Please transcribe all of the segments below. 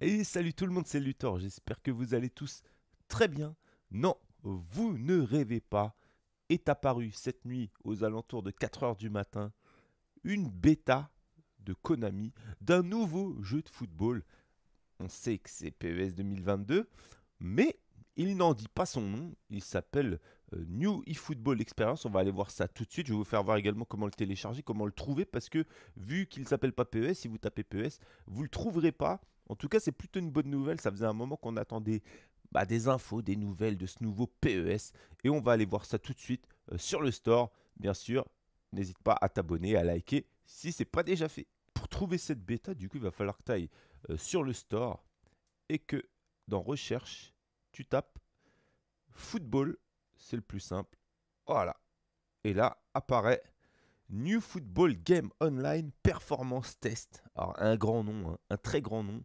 Et salut tout le monde, c'est Luthor, j'espère que vous allez tous très bien. Non, vous ne rêvez pas. Est apparue cette nuit aux alentours de 4h du matin une bêta de Konami d'un nouveau jeu de football. On sait que c'est PES 2022, mais il n'en dit pas son nom, il s'appelle euh, New eFootball Experience, on va aller voir ça tout de suite, je vais vous faire voir également comment le télécharger, comment le trouver, parce que vu qu'il ne s'appelle pas PES, si vous tapez PES, vous ne le trouverez pas, en tout cas, c'est plutôt une bonne nouvelle. Ça faisait un moment qu'on attendait bah, des infos, des nouvelles de ce nouveau PES. Et on va aller voir ça tout de suite euh, sur le store. Bien sûr, n'hésite pas à t'abonner, à liker si c'est pas déjà fait. Pour trouver cette bêta, du coup, il va falloir que tu ailles euh, sur le store et que dans recherche, tu tapes football. C'est le plus simple. Voilà. Et là apparaît New Football Game Online Performance Test. Alors un grand nom, hein, un très grand nom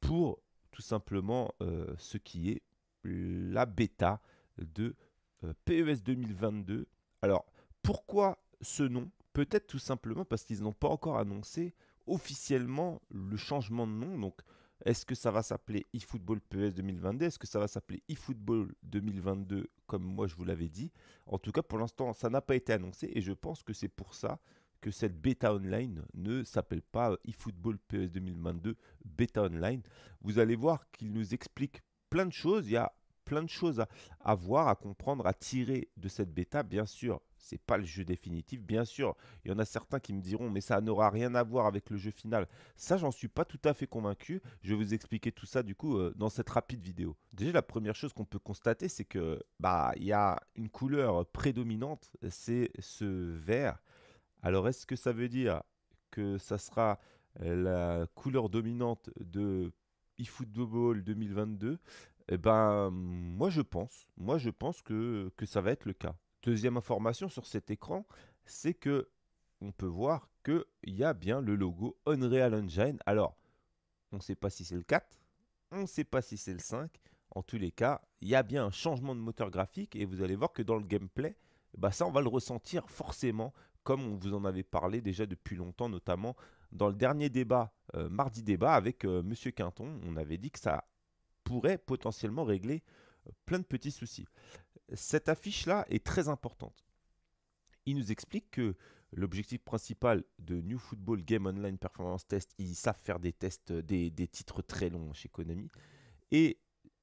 pour tout simplement euh, ce qui est la bêta de euh, PES 2022. Alors pourquoi ce nom Peut-être tout simplement parce qu'ils n'ont pas encore annoncé officiellement le changement de nom. Donc est-ce que ça va s'appeler eFootball PES 2022 Est-ce que ça va s'appeler eFootball 2022 comme moi je vous l'avais dit En tout cas, pour l'instant, ça n'a pas été annoncé et je pense que c'est pour ça que cette bêta online ne s'appelle pas euh, eFootball PES 2022 bêta online. Vous allez voir qu'il nous explique plein de choses. Il y a plein de choses à, voir, à comprendre, à tirer de cette bêta, bien sûr. C'est pas le jeu définitif, bien sûr. Il y en a certains qui me diront, mais ça n'aura rien à voir avec le jeu final. Ça, j'en suis pas tout à fait convaincu. Je vais vous expliquer tout ça du coup euh, dans cette rapide vidéo. Déjà, la première chose qu'on peut constater, c'est que bah il y a une couleur prédominante, c'est ce vert. Alors, est-ce que ça veut dire que ça sera euh, la couleur dominante de eFootball 2022 eh ben, moi je pense, moi je pense que, ça va être le cas. Deuxième information sur cet écran, c'est que on peut voir qu'il y a bien le logo Unreal Engine. Alors, on ne sait pas si c'est le 4, on ne sait pas si c'est le 5. En tous les cas, il y a bien un changement de moteur graphique et vous allez voir que dans le gameplay, bah ça on va le ressentir forcément, comme on vous en avait parlé déjà depuis longtemps, notamment dans le dernier débat, euh, mardi débat avec euh, M. Quinton. On avait dit que ça pourrait potentiellement régler euh, plein de petits soucis. Cette affiche-là est très importante. Il nous explique que l'objectif principal de New Football Game Online Performance Test, ils savent faire des tests, euh, des, titres très longs chez Konami, et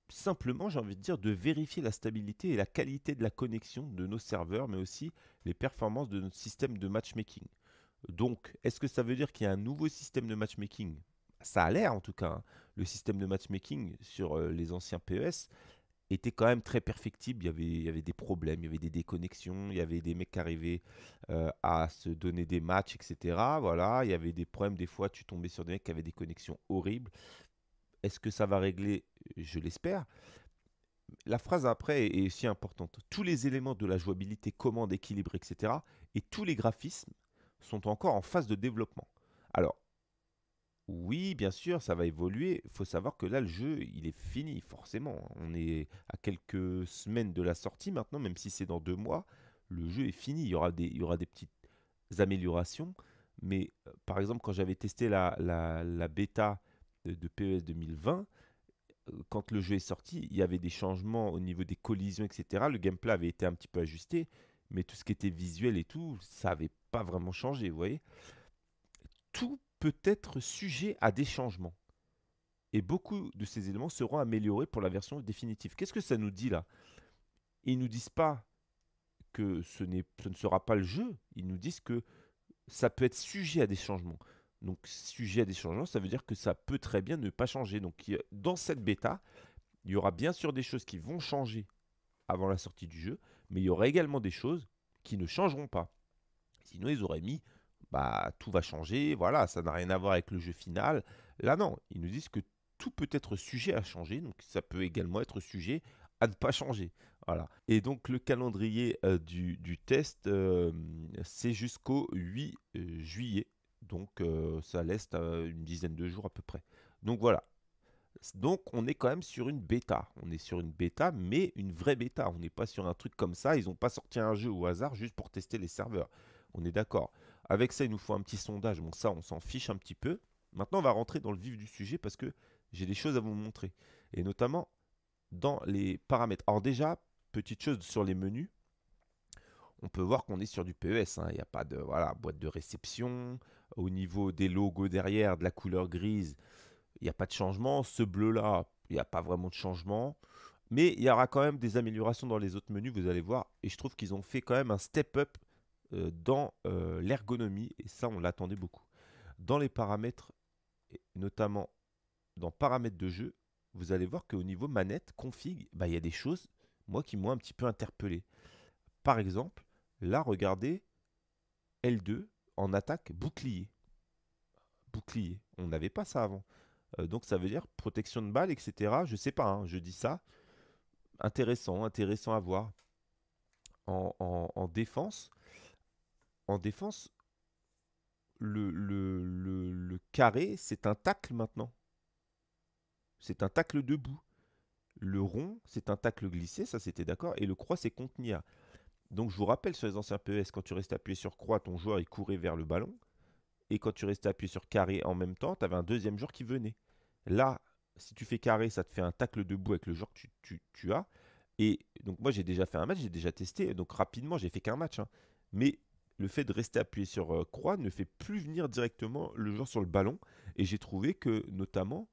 simplement, j'ai envie de dire, de vérifier la stabilité et la qualité de la connexion de nos serveurs, mais aussi les performances de notre système de matchmaking. Donc, est-ce que ça veut dire qu'il y a un nouveau système de matchmaking Ça a l'air en tout cas. Hein le système de matchmaking sur euh, les anciens PES était quand même très perfectible. Il y, avait, il y avait des problèmes, il y avait des déconnexions, il y avait des mecs qui arrivaient euh, à se donner des matchs, etc. Voilà, il y avait des problèmes. Des fois, tu tombais sur des mecs qui avaient des connexions horribles. Est-ce que ça va régler Je l'espère. La phrase après est aussi importante. Tous les éléments de la jouabilité, commande, équilibre, etc. et tous les graphismes sont encore en phase de développement. Alors, oui, bien sûr, ça va évoluer. Il faut savoir que là, le jeu, il est fini, forcément. On est à quelques semaines de la sortie maintenant, même si c'est dans deux mois. Le jeu est fini. Il y aura des, y aura des petites améliorations. Mais euh, par exemple, quand j'avais testé la, bêta de, PES 2020, euh, quand le jeu est sorti, il y avait des changements au niveau des collisions, etc. Le gameplay avait été un petit peu ajusté, mais tout ce qui était visuel et tout, ça n'avait pas vraiment changé, vous voyez. Tout peut être sujet à des changements. Et beaucoup de ces éléments seront améliorés pour la version définitive. Qu'est-ce que ça nous dit là Ils nous disent pas que ce, n'est ce ne sera pas le jeu, ils nous disent que ça peut être sujet à des changements. Donc sujet à des changements, ça veut dire que ça peut très bien ne pas changer. Donc dans cette bêta, il y aura bien sûr des choses qui vont changer avant la sortie du jeu, mais il y aura également des choses qui ne changeront pas. Sinon, ils auraient mis bah, tout va changer, voilà, ça n'a rien à voir avec le jeu final. Là, non, ils nous disent que tout peut être sujet à changer, donc ça peut également être sujet à ne pas changer. Voilà. Et donc le calendrier euh, du, test, euh, c'est jusqu'au 8 euh, juillet. Donc ça laisse une dizaine de jours à peu près. Donc voilà. Donc on est quand même sur une bêta. On est sur une bêta, mais une vraie bêta. On n'est pas sur un truc comme ça. Ils n'ont pas sorti un jeu au hasard juste pour tester les serveurs. On est d'accord. Avec ça, il nous faut un petit sondage. Bon, ça, on s'en fiche un petit peu. Maintenant, on va rentrer dans le vif du sujet parce que j'ai des choses à vous montrer. Et notamment dans les paramètres. Alors déjà, petite chose sur les menus. On peut voir qu'on est sur du PES. Hein. Il n'y a pas de voilà, boîte de réception. Au niveau des logos derrière, de la couleur grise, il n'y a pas de changement. Ce bleu-là, il n'y a pas vraiment de changement. Mais il y aura quand même des améliorations dans les autres menus, vous allez voir. Et je trouve qu'ils ont fait quand même un step-up euh, dans euh, l'ergonomie, et ça on l'attendait beaucoup. Dans les paramètres, notamment dans paramètres de jeu, vous allez voir qu'au niveau manette, config, bah, il y a des choses, moi, qui m'ont un petit peu interpellé. Par exemple, là, regardez, L2 en attaque bouclier. Bouclier, on n'avait pas ça avant. Euh, donc ça veut dire protection de balle, etc. Je sais pas, hein, je dis ça. Intéressant, intéressant à voir. en défense, en défense, le, le, carré, c'est un tacle maintenant. C'est un tacle debout. Le rond, c'est un tacle glissé, ça c'était d'accord, et le croix, c'est contenir. Donc je vous rappelle sur les anciens PES, quand tu restes appuyé sur croix, ton joueur il courait vers le ballon, et quand tu restais appuyé sur carré en même temps, tu avais un deuxième joueur qui venait. Là, si tu fais carré, ça te fait un tacle debout avec le joueur que tu, as. Et donc moi j'ai déjà fait un match, j'ai déjà testé, donc rapidement j'ai fait qu'un match. Hein. Mais le fait de rester appuyé sur euh, croix ne fait plus venir directement le joueur sur le ballon. Et j'ai trouvé que, notamment,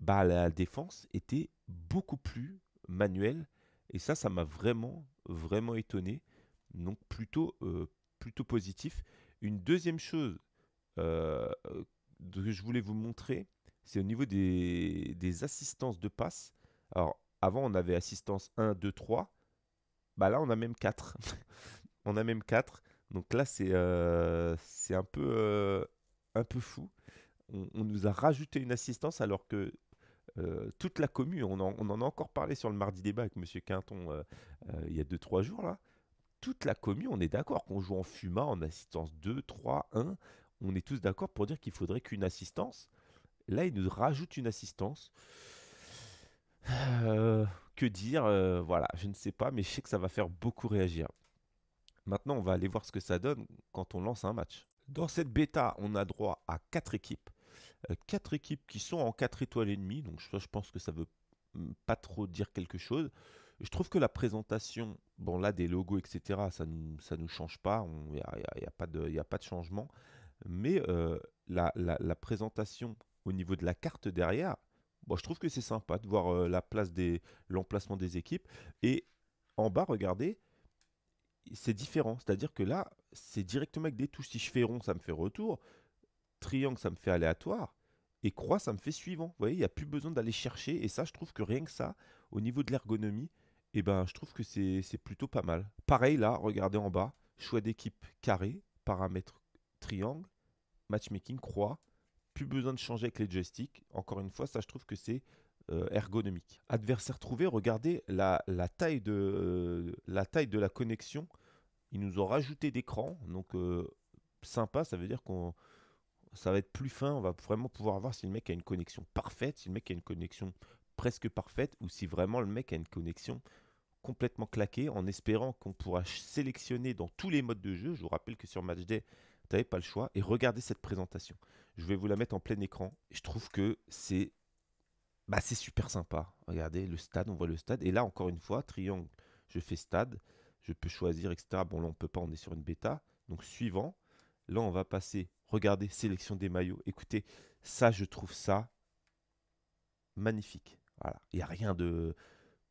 bah, la défense était beaucoup plus manuelle. Et ça, ça m'a vraiment, vraiment étonné. Donc plutôt, euh, plutôt positif. Une deuxième chose euh, que je voulais vous montrer, c'est au niveau des, des, assistances de passe. Alors, avant, on avait assistance 1, 2, 3. Bah là, on a même 4. on a même 4. Donc là, c'est euh, un, peu euh, un peu fou. On, nous a rajouté une assistance alors que euh, toute la commune, on en, a encore parlé sur le mardi débat avec Monsieur Quinton il y a 2-3 jours là, toute la commune, on est d'accord qu'on joue en FUMA, en assistance 2, 3, 1, on est tous d'accord pour dire qu'il faudrait qu'une assistance. Là, il nous rajoute une assistance. que dire Voilà, je ne sais pas, mais je sais que ça va faire beaucoup réagir. Maintenant, on va aller voir ce que ça donne quand on lance un match. Dans cette bêta, on a droit à 4 équipes. 4 euh, équipes qui sont en 4 étoiles et demie, donc je pense que ça veut mm, pas trop dire quelque chose. Je trouve que la présentation, bon là des logos, etc., ça ne nous, ça nous change pas, il n'y a, a, pas de, a pas de changement, mais euh, la, la, présentation au niveau de la carte derrière, bon, je trouve que c'est sympa de voir euh, la place des, l'emplacement des équipes. Et en bas, regardez, c'est différent. C'est-à-dire que là, c'est directement avec des touches. Si je fais rond, ça me fait retour. Triangle, ça me fait aléatoire. Et croix, ça me fait suivant. Vous voyez, il n'y a plus besoin d'aller chercher. Et ça, je trouve que rien que ça, au niveau de l'ergonomie, eh ben, je trouve que c'est plutôt pas mal. Pareil là, regardez en bas. Choix d'équipe carré, paramètres triangle, matchmaking croix. Plus besoin de changer avec les joysticks. Encore une fois, ça, je trouve que c'est euh, ergonomique. Adversaire trouvé, regardez la, taille, de, euh, la taille de la connexion. Ils nous ont rajouté d'écran, donc euh, sympa, ça veut dire qu'on ça va être plus fin, on va vraiment pouvoir voir si le mec a une connexion parfaite, si le mec a une connexion presque parfaite, ou si vraiment le mec a une connexion complètement claquée, en espérant qu'on pourra sélectionner dans tous les modes de jeu. Je vous rappelle que sur Matchday, tu n'avais pas le choix, et regardez cette présentation. Je vais vous la mettre en plein écran. Je trouve que c'est bah, c'est super sympa. Regardez le stade, on voit le stade. Et là, encore une fois, triangle, je fais stade, je peux choisir, etc. Bon, là, on ne peut pas, on est sur une bêta. Donc, suivant, là, on va passer. Regardez, sélection des maillots. Écoutez, ça, je trouve ça magnifique. Voilà, il n'y a rien de.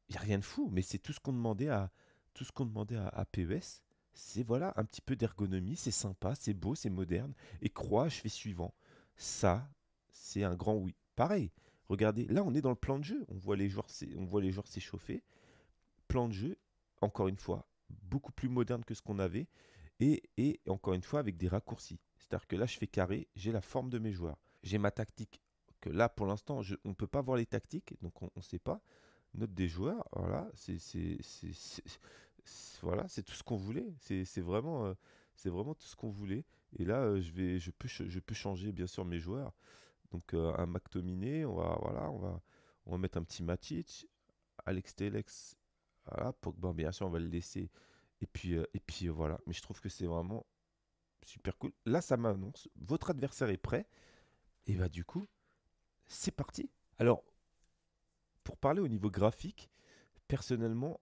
Il a rien de fou, mais c'est tout ce qu'on demandait à tout ce qu'on demandait à, PES. C'est voilà un petit peu d'ergonomie, c'est sympa, c'est beau, c'est moderne. Et crois, je fais suivant. Ça, c'est un grand oui. Pareil, Regardez, là on est dans le plan de jeu. On voit les joueurs, on voit les joueurs s'échauffer. Plan de jeu, encore une fois, beaucoup plus moderne que ce qu'on avait. Et, encore une fois, avec des raccourcis. C'est-à-dire que là, je fais carré, j'ai la forme de mes joueurs. J'ai ma tactique. Que là, pour l'instant, on ne peut pas voir les tactiques, donc on ne sait pas. Note des joueurs, voilà, c'est tout ce qu'on voulait. Euh, c'est vraiment, tout ce qu'on voulait. Et là, euh, je peux changer, bien sûr, mes joueurs. Donc euh, un McTominay, on va, voilà, on, va, on mettre un petit Matic, Alex Telex, voilà, Pogba, bien sûr, on va le laisser. Et puis, euh, et puis euh, voilà. Mais je trouve que c'est vraiment super cool. Là, ça m'annonce, votre adversaire est prêt. Et bah du coup, c'est parti. Alors, pour parler au niveau graphique, personnellement,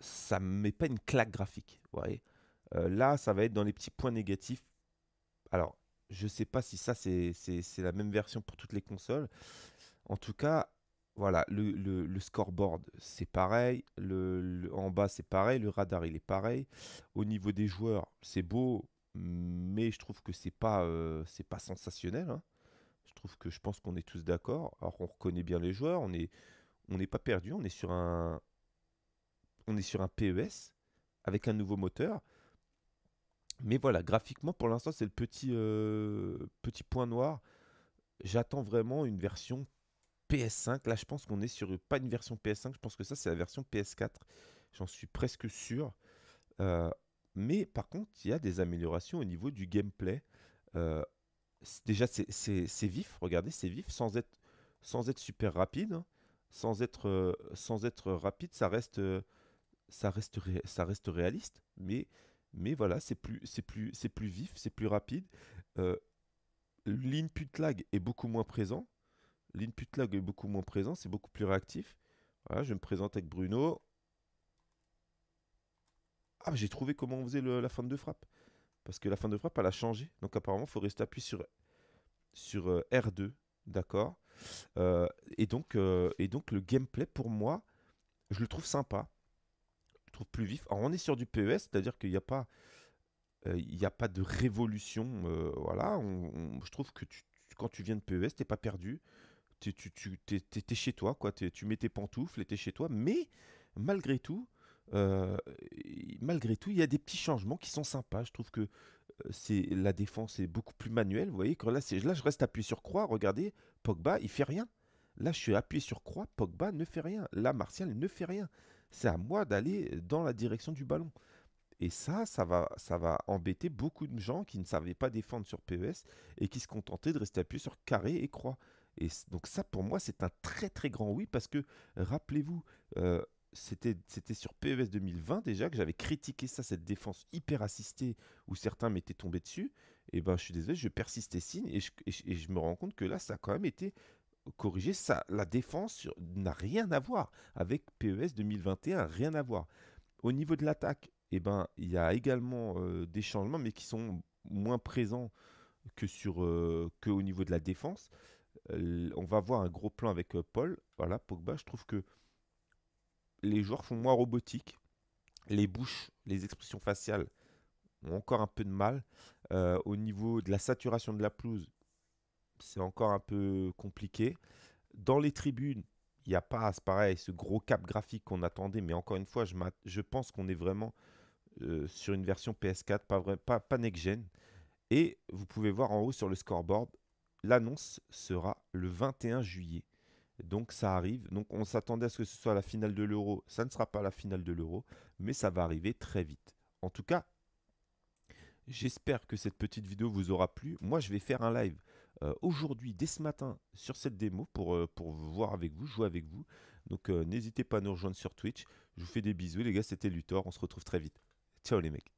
ça ne met pas une claque graphique. là, ça va être dans les petits points négatifs. Alors, je sais pas si ça, c'est la même version pour toutes les consoles. En tout cas, voilà, le, scoreboard, c'est pareil. Le, en bas, c'est pareil. Le radar, il est pareil. Au niveau des joueurs, c'est beau, mais je trouve que c'est pas, euh, c'est pas sensationnel. Hein. Je trouve que je pense qu'on est tous d'accord. Alors, on reconnaît bien les joueurs. On n'est on pas perdu. On est sur un, on est sur un PES avec un nouveau moteur. Mais voilà, graphiquement, pour l'instant, c'est le petit, euh, petit point noir. J'attends vraiment une version PS5. Là, je pense qu'on est sur pas une version PS5. Je pense que ça, c'est la version PS4. J'en suis presque sûr. Euh, mais par contre, il y a des améliorations au niveau du gameplay. Euh, déjà, c'est vif. Regardez, c'est vif sans être, sans être super rapide. Hein. Sans, être, sans être rapide, ça reste, ça, ça reste réaliste. Mais mais voilà, c'est plus, c'est plus, c'est plus vif, c'est plus rapide. Euh, l'input lag est beaucoup moins présent. L'input lag est beaucoup moins présent, c'est beaucoup plus réactif. Voilà, je me présente avec Bruno. Ah, j'ai trouvé comment on faisait la fin de frappe. Parce que la fin de frappe, elle a changé. Donc apparemment, il faut rester appuyé sur, sur euh, R2. D'accord euh, et, donc, et donc, le gameplay, pour moi, je le trouve sympa plus vif. on est sur du PES, c'est-à-dire qu'il n'y a pas. Euh, il n'y a pas de révolution. Euh, voilà, je trouve que quand tu viens de PES, t'es pas perdu. T'es, tu, tu chez toi, quoi. tu mets tes pantoufles et t'es chez toi. Mais malgré tout, euh, malgré tout, il y a des petits changements qui sont sympas. Je trouve que c'est la défense est beaucoup plus manuelle. Vous voyez, que là, c'est, là, je reste appuyé sur croix. Regardez, Pogba, il fait rien. Là, je suis appuyé sur croix. Pogba ne fait rien. Là, Martial ne fait rien c'est à moi d'aller dans la direction du ballon. Et ça, ça va, ça va embêter beaucoup de gens qui ne savaient pas défendre sur PES et qui se contentaient de rester appuyés sur carré et croix. Et donc ça, pour moi, c'est un très très grand oui parce que, rappelez-vous, euh, c'était sur PES 2020 déjà que j'avais critiqué ça, cette défense hyper assistée où certains m'étaient tombés dessus. Et ben, je suis désolé, je persistais signe et je, et je me rends compte que là, ça a quand même été corriger ça. La défense n'a rien à voir avec PES 2021, rien à voir. Au niveau de l'attaque, eh ben, il y a également euh, des changements, mais qui sont moins présents que sur euh, que au niveau de la défense. on va voir un gros plan avec euh, Paul. Voilà, Pogba, je trouve que les joueurs font moins robotique. Les bouches, les expressions faciales ont encore un peu de mal. au niveau de la saturation de la pelouse, c'est encore un peu compliqué. Dans les tribunes, il n'y a pas, pareil, ce gros cap graphique qu'on attendait, mais encore une fois, je, pense qu'on est vraiment euh, sur une version PS4, pas, vrai, pas, pas next-gen. Et vous pouvez voir en haut sur le scoreboard, l'annonce sera le 21 juillet. Donc ça arrive. Donc on s'attendait à ce que ce soit la finale de l'euro. Ça ne sera pas la finale de l'euro, mais ça va arriver très vite. En tout cas, j'espère que cette petite vidéo vous aura plu. Moi, je vais faire un live. Euh, aujourd'hui, dès ce matin, sur cette démo pour, euh, pour voir avec vous, jouer avec vous. Donc euh, n'hésitez pas à nous rejoindre sur Twitch. Je vous fais des bisous les gars, c'était Luthor, on se retrouve très vite. Ciao les mecs.